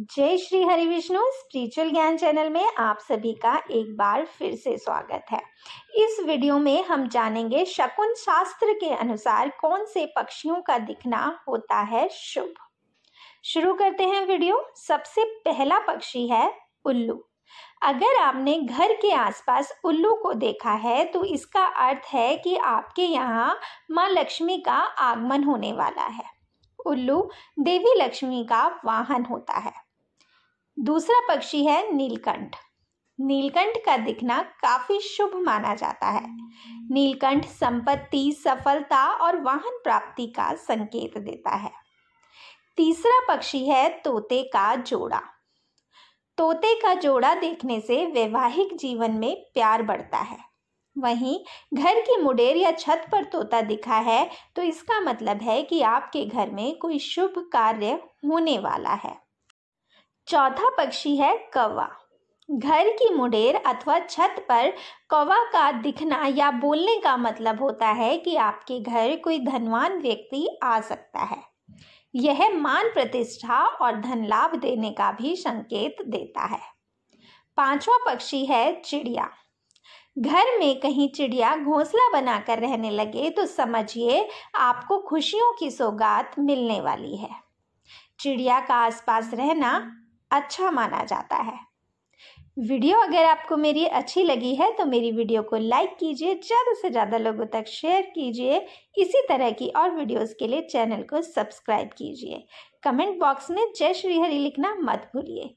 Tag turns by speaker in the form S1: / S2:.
S1: जय श्री हरि विष्णु स्पिरिचुअल ज्ञान चैनल में आप सभी का एक बार फिर से स्वागत है इस वीडियो में हम जानेंगे शकुन शास्त्र के अनुसार कौन से पक्षियों का दिखना होता है शुभ शुरू करते हैं वीडियो सबसे पहला पक्षी है उल्लू अगर आपने घर के आसपास उल्लू को देखा है तो इसका अर्थ है कि आपके यहाँ माँ लक्ष्मी का आगमन होने वाला है उल्लू देवी लक्ष्मी का वाहन होता है दूसरा पक्षी है नीलकंठ नीलकंठ का दिखना काफी शुभ माना जाता है नीलकंठ संपत्ति सफलता और वाहन प्राप्ति का संकेत देता है तीसरा पक्षी है तोते का जोड़ा तोते का जोड़ा देखने से वैवाहिक जीवन में प्यार बढ़ता है वहीं घर की मुडेर या छत पर तोता दिखा है तो इसका मतलब है कि आपके घर में कोई शुभ कार्य होने वाला है चौथा पक्षी है कौवा घर की मुडेर अथवा छत पर कौवा का दिखना या बोलने का मतलब होता है कि आपके घर कोई धनवान व्यक्ति आ सकता है यह मान प्रतिष्ठा और धन लाभ देने का भी संकेत देता है पांचवा पक्षी है चिड़िया घर में कहीं चिड़िया घोंसला बनाकर रहने लगे तो समझिए आपको खुशियों की सौगात मिलने वाली है चिड़िया का आसपास रहना अच्छा माना जाता है वीडियो अगर आपको मेरी अच्छी लगी है तो मेरी वीडियो को लाइक कीजिए ज़्यादा से ज़्यादा लोगों तक शेयर कीजिए इसी तरह की और वीडियोस के लिए चैनल को सब्सक्राइब कीजिए कमेंट बॉक्स में जय श्री हरी लिखना मत भूलिए